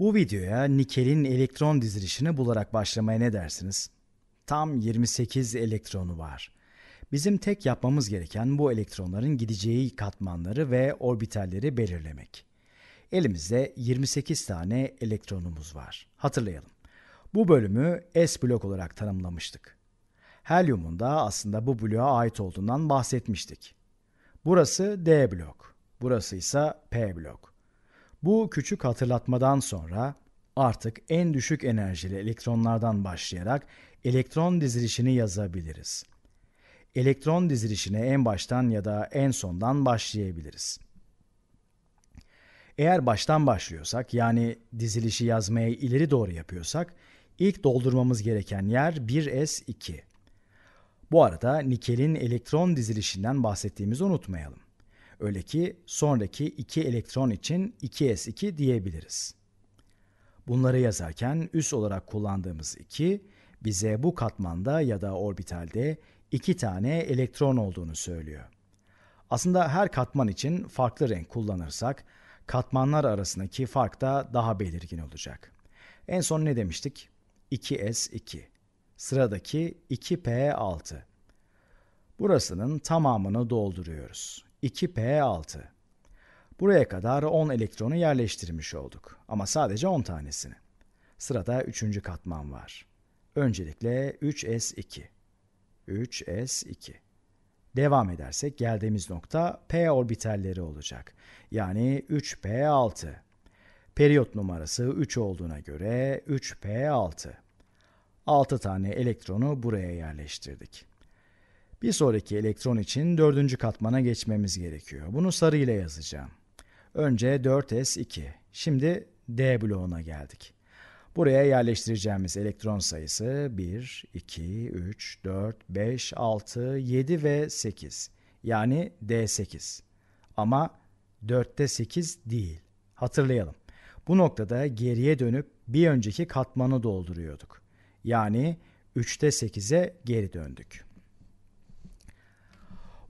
Bu videoya nikelin elektron dizilişini bularak başlamaya ne dersiniz? Tam 28 elektronu var. Bizim tek yapmamız gereken bu elektronların gideceği katmanları ve orbitalleri belirlemek. Elimizde 28 tane elektronumuz var. Hatırlayalım. Bu bölümü S blok olarak tanımlamıştık. Helyumun da aslında bu bloğa ait olduğundan bahsetmiştik. Burası D blok, burası ise P blok. Bu küçük hatırlatmadan sonra artık en düşük enerjili elektronlardan başlayarak elektron dizilişini yazabiliriz. Elektron dizilişine en baştan ya da en sondan başlayabiliriz. Eğer baştan başlıyorsak yani dizilişi yazmaya ileri doğru yapıyorsak ilk doldurmamız gereken yer 1s2. Bu arada nikelin elektron dizilişinden bahsettiğimizi unutmayalım. Öyle ki sonraki iki elektron için 2s2 diyebiliriz. Bunları yazarken üs olarak kullandığımız 2 bize bu katmanda ya da orbitalde 2 tane elektron olduğunu söylüyor. Aslında her katman için farklı renk kullanırsak katmanlar arasındaki fark da daha belirgin olacak. En son ne demiştik? 2s2. Sıradaki 2p6. Burasının tamamını dolduruyoruz. 2p6. Buraya kadar 10 elektronu yerleştirmiş olduk ama sadece 10 tanesini. Sırada 3. katman var. Öncelikle 3s2. 3s2. Devam edersek geldiğimiz nokta p orbitalleri olacak. Yani 3p6. Periyot numarası 3 olduğuna göre 3p6. 6 tane elektronu buraya yerleştirdik. Bir sonraki elektron için dördüncü katmana geçmemiz gerekiyor. Bunu sarı ile yazacağım. Önce 4s2. Şimdi D bloğuna geldik. Buraya yerleştireceğimiz elektron sayısı 1, 2, 3, 4, 5, 6, 7 ve 8. Yani D8. Ama 4'te 8 değil. Hatırlayalım. Bu noktada geriye dönüp bir önceki katmanı dolduruyorduk. Yani 3'te 8'e geri döndük.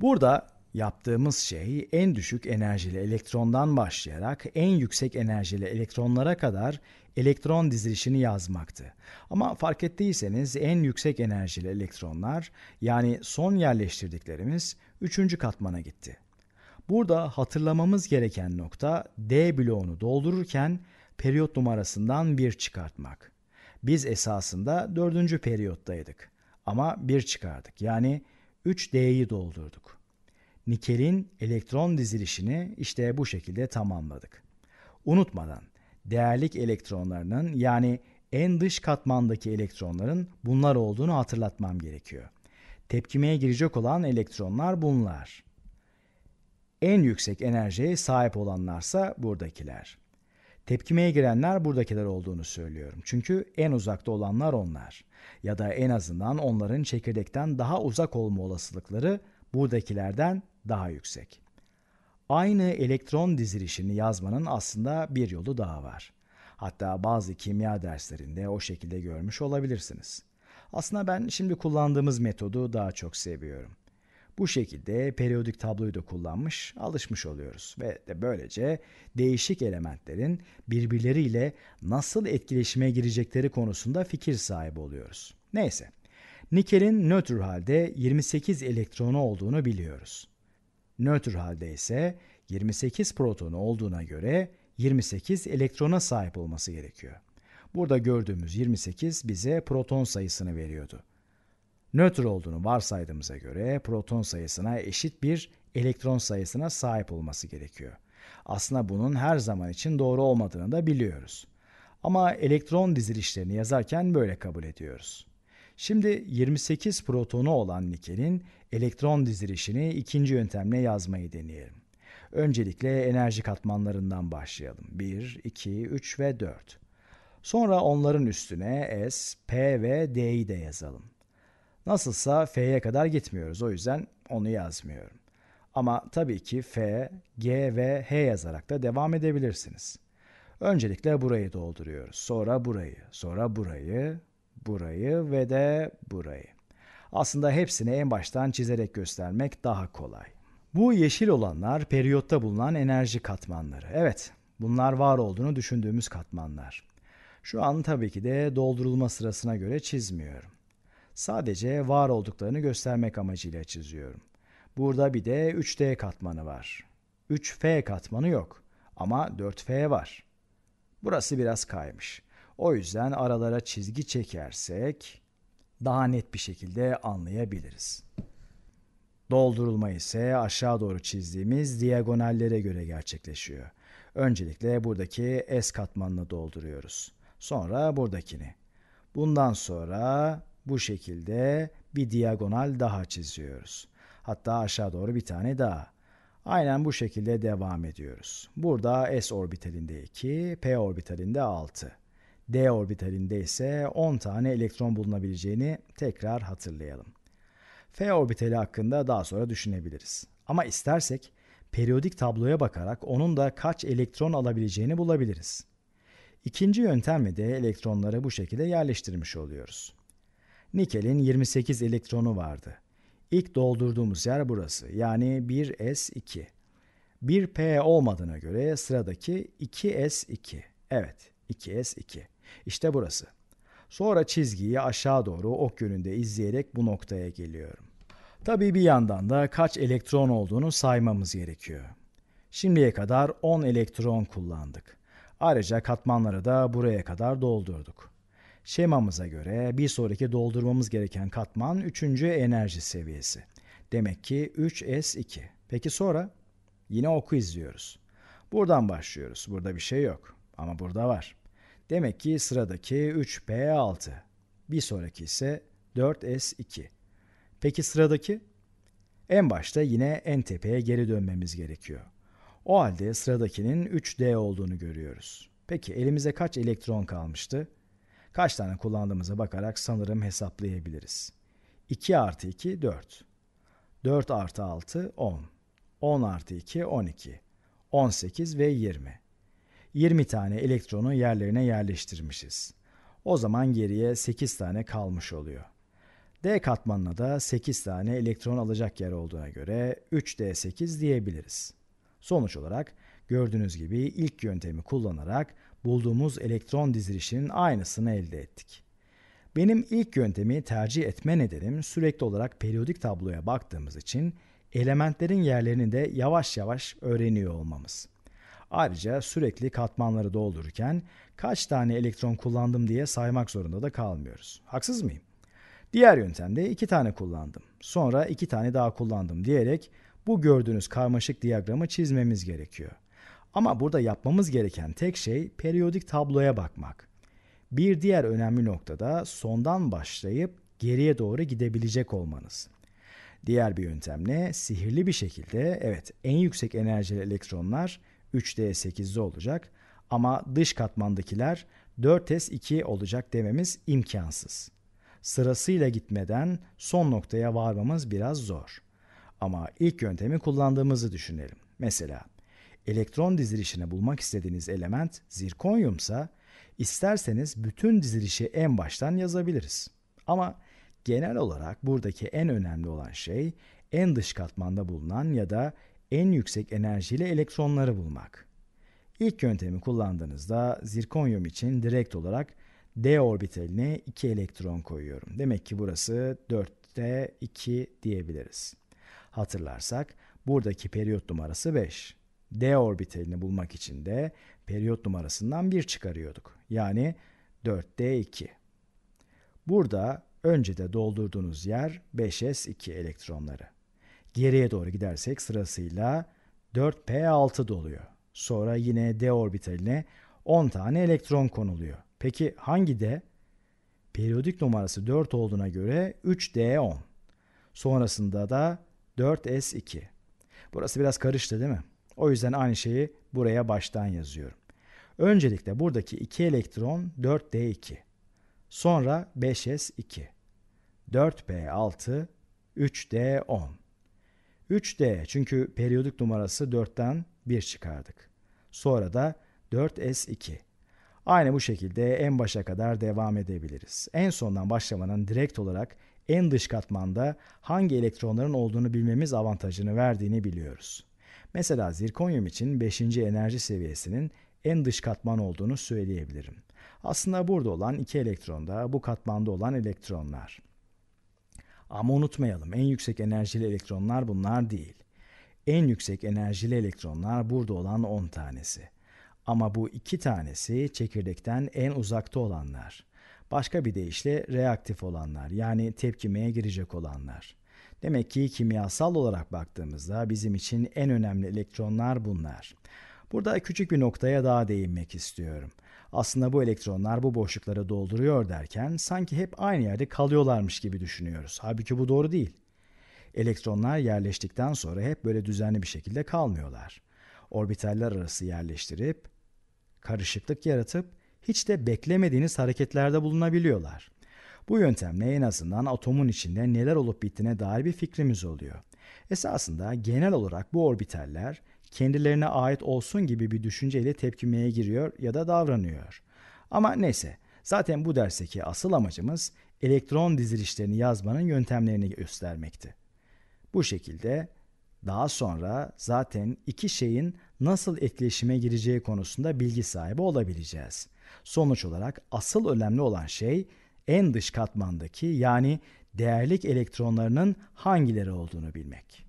Burada yaptığımız şey en düşük enerjili elektrondan başlayarak en yüksek enerjili elektronlara kadar elektron dizilişini yazmaktı. Ama fark ettiyseniz en yüksek enerjili elektronlar yani son yerleştirdiklerimiz 3. katmana gitti. Burada hatırlamamız gereken nokta D bloğunu doldururken periyot numarasından bir çıkartmak. Biz esasında 4. periyottaydık ama bir çıkardık. Yani 3D'yi doldurduk. Nikelin elektron dizilişini işte bu şekilde tamamladık. Unutmadan değerlik elektronlarının yani en dış katmandaki elektronların bunlar olduğunu hatırlatmam gerekiyor. Tepkimeye girecek olan elektronlar bunlar. En yüksek enerjiye sahip olanlarsa buradakiler. Tepkimeye girenler buradakiler olduğunu söylüyorum. Çünkü en uzakta olanlar onlar. Ya da en azından onların çekirdekten daha uzak olma olasılıkları buradakilerden daha yüksek. Aynı elektron dizilişini yazmanın aslında bir yolu daha var. Hatta bazı kimya derslerinde o şekilde görmüş olabilirsiniz. Aslında ben şimdi kullandığımız metodu daha çok seviyorum. Bu şekilde periyodik tabloyu da kullanmış, alışmış oluyoruz ve de böylece değişik elementlerin birbirleriyle nasıl etkileşime girecekleri konusunda fikir sahibi oluyoruz. Neyse, nikelin nötr halde 28 elektronu olduğunu biliyoruz. Nötr halde ise 28 protonu olduğuna göre 28 elektrona sahip olması gerekiyor. Burada gördüğümüz 28 bize proton sayısını veriyordu. Nötr olduğunu varsaydığımıza göre proton sayısına eşit bir elektron sayısına sahip olması gerekiyor. Aslında bunun her zaman için doğru olmadığını da biliyoruz. Ama elektron dizilişlerini yazarken böyle kabul ediyoruz. Şimdi 28 protonu olan nikelin elektron dizilişini ikinci yöntemle yazmayı deneyelim. Öncelikle enerji katmanlarından başlayalım. 1, 2, 3 ve 4. Sonra onların üstüne S, P ve D'yi de yazalım. Nasılsa F'ye kadar gitmiyoruz. O yüzden onu yazmıyorum. Ama tabii ki F, G ve H yazarak da devam edebilirsiniz. Öncelikle burayı dolduruyoruz. Sonra burayı, sonra burayı, burayı ve de burayı. Aslında hepsini en baştan çizerek göstermek daha kolay. Bu yeşil olanlar periyotta bulunan enerji katmanları. Evet, bunlar var olduğunu düşündüğümüz katmanlar. Şu an tabii ki de doldurulma sırasına göre çizmiyorum. Sadece var olduklarını göstermek amacıyla çiziyorum. Burada bir de 3D katmanı var. 3F katmanı yok ama 4F var. Burası biraz kaymış. O yüzden aralara çizgi çekersek daha net bir şekilde anlayabiliriz. Doldurulma ise aşağı doğru çizdiğimiz diagonallere göre gerçekleşiyor. Öncelikle buradaki S katmanını dolduruyoruz. Sonra buradakini. Bundan sonra bu şekilde bir diagonal daha çiziyoruz. Hatta aşağı doğru bir tane daha. Aynen bu şekilde devam ediyoruz. Burada s orbitalinde 2, p orbitalinde 6. d orbitalinde ise 10 tane elektron bulunabileceğini tekrar hatırlayalım. f orbitali hakkında daha sonra düşünebiliriz. Ama istersek periyodik tabloya bakarak onun da kaç elektron alabileceğini bulabiliriz. İkinci yöntemle de elektronları bu şekilde yerleştirmiş oluyoruz. Nikel'in 28 elektronu vardı. İlk doldurduğumuz yer burası. Yani 1s2. 1p olmadığına göre sıradaki 2s2. Evet, 2s2. İşte burası. Sonra çizgiyi aşağı doğru ok yönünde izleyerek bu noktaya geliyorum. Tabii bir yandan da kaç elektron olduğunu saymamız gerekiyor. Şimdiye kadar 10 elektron kullandık. Ayrıca katmanları da buraya kadar doldurduk. Şemamıza göre bir sonraki doldurmamız gereken katman 3. enerji seviyesi. Demek ki 3S2. Peki sonra? Yine oku izliyoruz. Buradan başlıyoruz. Burada bir şey yok. Ama burada var. Demek ki sıradaki 3P6. Bir sonraki ise 4S2. Peki sıradaki? En başta yine en tepeye geri dönmemiz gerekiyor. O halde sıradakinin 3D olduğunu görüyoruz. Peki elimize kaç elektron kalmıştı? Kaç tane kullandığımıza bakarak sanırım hesaplayabiliriz. 2 artı 2 4. 4 artı 6 10. 10 artı 2 12. 18 ve 20. 20 tane elektronu yerlerine yerleştirmişiz. O zaman geriye 8 tane kalmış oluyor. D katmanına da 8 tane elektron alacak yer olduğuna göre 3D8 diyebiliriz. Sonuç olarak gördüğünüz gibi ilk yöntemi kullanarak bulduğumuz elektron dizilişinin aynısını elde ettik. Benim ilk yöntemi tercih etme nedenim sürekli olarak periyodik tabloya baktığımız için elementlerin yerlerini de yavaş yavaş öğreniyor olmamız. Ayrıca sürekli katmanları doldururken kaç tane elektron kullandım diye saymak zorunda da kalmıyoruz. Haksız mıyım? Diğer yöntemde iki tane kullandım. Sonra iki tane daha kullandım diyerek bu gördüğünüz karmaşık diyagramı çizmemiz gerekiyor. Ama burada yapmamız gereken tek şey periyodik tabloya bakmak. Bir diğer önemli noktada sondan başlayıp geriye doğru gidebilecek olmanız. Diğer bir yöntemle sihirli bir şekilde evet en yüksek enerjili elektronlar 3D8'de olacak ama dış katmandakiler 4S2 olacak dememiz imkansız. Sırasıyla gitmeden son noktaya varmamız biraz zor. Ama ilk yöntemi kullandığımızı düşünelim. Mesela elektron dizilişini bulmak istediğiniz element zirkonyumsa isterseniz bütün dizilişi en baştan yazabiliriz. Ama genel olarak buradaki en önemli olan şey en dış katmanda bulunan ya da en yüksek enerjiyle elektronları bulmak. İlk yöntemi kullandığınızda zirkonyum için direkt olarak d orbitaline 2 elektron koyuyorum. Demek ki burası 4 d 2 diyebiliriz. Hatırlarsak buradaki periyot numarası 5. D orbitalini bulmak için de periyot numarasından 1 çıkarıyorduk. Yani 4D2. Burada önce de doldurduğunuz yer 5S2 elektronları. Geriye doğru gidersek sırasıyla 4P6 doluyor. Sonra yine D orbitaline 10 tane elektron konuluyor. Peki hangi D? Periyodik numarası 4 olduğuna göre 3D10. Sonrasında da 4S2. Burası biraz karıştı değil mi? O yüzden aynı şeyi buraya baştan yazıyorum. Öncelikle buradaki 2 elektron 4D2. Sonra 5S2. 4 p 6 3D10. 3D çünkü periyodik numarası 4'ten 1 çıkardık. Sonra da 4S2. Aynı bu şekilde en başa kadar devam edebiliriz. En sondan başlamanın direkt olarak en dış katmanda hangi elektronların olduğunu bilmemiz avantajını verdiğini biliyoruz. Mesela zirkonyum için 5. enerji seviyesinin en dış katman olduğunu söyleyebilirim. Aslında burada olan iki elektron da bu katmanda olan elektronlar. Ama unutmayalım en yüksek enerjili elektronlar bunlar değil. En yüksek enerjili elektronlar burada olan 10 tanesi. Ama bu iki tanesi çekirdekten en uzakta olanlar. Başka bir deyişle reaktif olanlar yani tepkimeye girecek olanlar. Demek ki kimyasal olarak baktığımızda bizim için en önemli elektronlar bunlar. Burada küçük bir noktaya daha değinmek istiyorum. Aslında bu elektronlar bu boşlukları dolduruyor derken sanki hep aynı yerde kalıyorlarmış gibi düşünüyoruz. Halbuki bu doğru değil. Elektronlar yerleştikten sonra hep böyle düzenli bir şekilde kalmıyorlar. Orbitaller arası yerleştirip karışıklık yaratıp hiç de beklemediğiniz hareketlerde bulunabiliyorlar. Bu yöntemle en azından atomun içinde neler olup bittiğine dair bir fikrimiz oluyor. Esasında genel olarak bu orbitaller kendilerine ait olsun gibi bir düşünceyle tepkimeye giriyor ya da davranıyor. Ama neyse zaten bu dersteki asıl amacımız elektron dizilişlerini yazmanın yöntemlerini göstermekti. Bu şekilde daha sonra zaten iki şeyin nasıl etkileşime gireceği konusunda bilgi sahibi olabileceğiz. Sonuç olarak asıl önemli olan şey en dış katmandaki yani değerlik elektronlarının hangileri olduğunu bilmek.